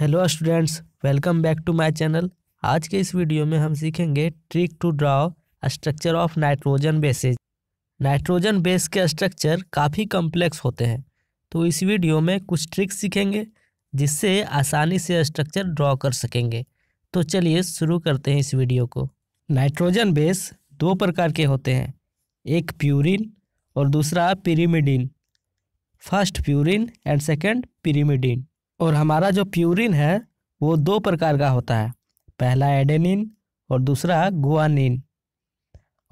hello students welcome back to my channel आज के इस वीडियो में हम सीखेंगे trick to draw structure of nitrogen bases nitrogen base के स्ट्रक्चर काफ़ी कॉम्प्लेक्स होते हैं तो इस वीडियो में कुछ ट्रिक्स सीखेंगे जिससे आसानी से स्ट्रक्चर ड्रॉ कर सकेंगे तो चलिए शुरू करते हैं इस वीडियो को नाइट्रोजन बेस दो प्रकार के होते हैं एक प्यूरिन और दूसरा pyrimidine first purine and second pyrimidine और हमारा जो प्यूरिन है वो दो प्रकार का होता है पहला एडेनिन और दूसरा गुआनिन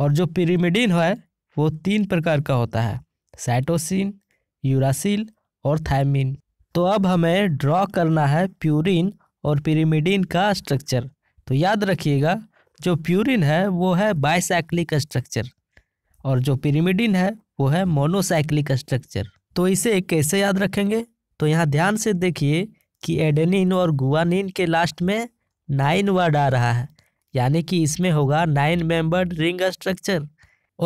और जो पिरीमिडिन है वो तीन प्रकार का होता है साइटोसिन यूरासिल और थायमिन तो अब हमें ड्रॉ करना है प्यूरिन और पिरीमिडिन का स्ट्रक्चर तो याद रखिएगा जो प्यूरिन है वो है बाइसाइक्लिक स्ट्रक्चर और जो पिरीमिडिन है वो है मोनोसाइक्लिक स्ट्रक्चर तो इसे कैसे याद रखेंगे तो यहाँ ध्यान से देखिए कि एडेनिन और गुआनिन के लास्ट में नाइन वर्ड आ रहा है यानी कि इसमें होगा नाइन मेंबर्ड रिंग स्ट्रक्चर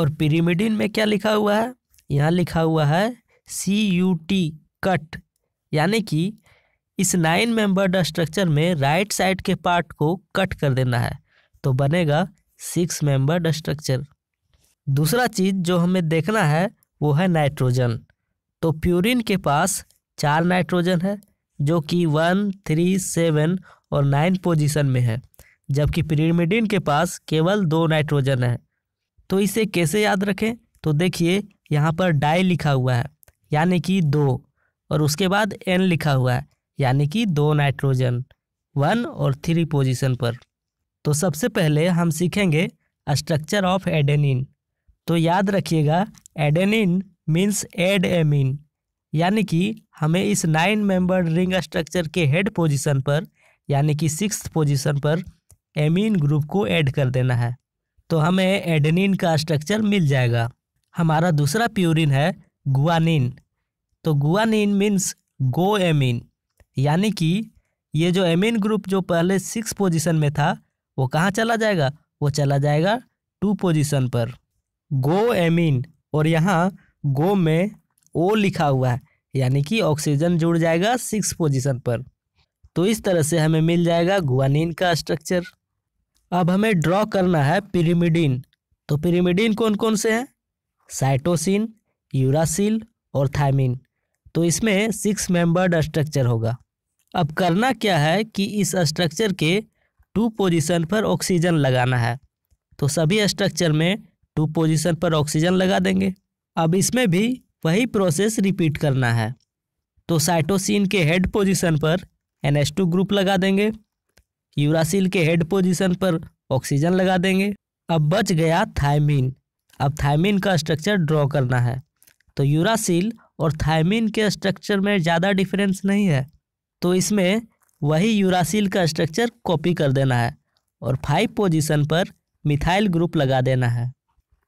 और पिरीमिडिन में क्या लिखा हुआ है यहाँ लिखा हुआ है सी यू टी कट यानी कि इस नाइन मेंबर्ड स्ट्रक्चर में राइट साइड के पार्ट को कट कर देना है तो बनेगा सिक्स मेंबर्ड स्ट्रक्चर दूसरा चीज़ जो हमें देखना है वो है नाइट्रोजन तो प्यूरिन के पास चार नाइट्रोजन है जो कि वन थ्री सेवन और नाइन पोजीशन में है जबकि पिरीमिडिन के पास केवल दो नाइट्रोजन है तो इसे कैसे याद रखें तो देखिए यहाँ पर डाई लिखा हुआ है यानी कि दो और उसके बाद एन लिखा हुआ है यानी कि दो नाइट्रोजन वन और थ्री पोजीशन पर तो सबसे पहले हम सीखेंगे स्ट्रक्चर ऑफ एडेनिन तो याद रखिएगा एडेनिन मीन्स एड एमिन यानी कि हमें इस नाइन मेंबर रिंग स्ट्रक्चर के हेड पोजीशन पर यानी कि सिक्स पोजीशन पर एमीन ग्रुप को ऐड कर देना है तो हमें एडनिन का स्ट्रक्चर मिल जाएगा हमारा दूसरा प्यूरिन है गुआनिन तो गुआनिन मीन्स गो एमिन यानी कि ये जो एमिन ग्रुप जो पहले सिक्स पोजीशन में था वो कहाँ चला जाएगा वो चला जाएगा टू पोजीशन पर गो एमिन और यहाँ गो में ओ लिखा हुआ है यानी कि ऑक्सीजन जुड़ जाएगा सिक्स पोजीशन पर तो इस तरह से हमें मिल जाएगा गुआनिन का स्ट्रक्चर अब हमें ड्रॉ करना है पिरिमिडिन तो पिरिमिडिन कौन कौन से हैं साइटोसिन यूरासिल और थायमिन तो इसमें सिक्स मेंबर्ड स्ट्रक्चर होगा अब करना क्या है कि इस स्ट्रक्चर के टू पोजीशन पर ऑक्सीजन लगाना है तो सभी स्ट्रक्चर में टू पोजीशन पर ऑक्सीजन लगा देंगे अब इसमें भी वही प्रोसेस रिपीट करना है तो साइटोसिन के हेड पोजीशन पर एन ग्रुप लगा देंगे यूरासिल के हेड पोजीशन पर ऑक्सीजन लगा देंगे अब बच गया थायमिन अब थायमिन का स्ट्रक्चर ड्रॉ करना है तो यूरासिल और थायमिन के स्ट्रक्चर में ज़्यादा डिफरेंस नहीं है तो इसमें वही यूरासिल का स्ट्रक्चर कॉपी कर देना है और फाइव पोजीशन पर मिथाइल ग्रुप लगा देना है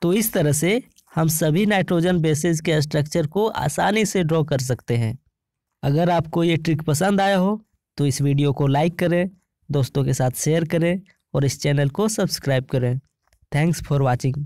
तो इस तरह से हम सभी नाइट्रोजन बेसिस के स्ट्रक्चर को आसानी से ड्रॉ कर सकते हैं अगर आपको ये ट्रिक पसंद आया हो तो इस वीडियो को लाइक करें दोस्तों के साथ शेयर करें और इस चैनल को सब्सक्राइब करें थैंक्स फॉर वॉचिंग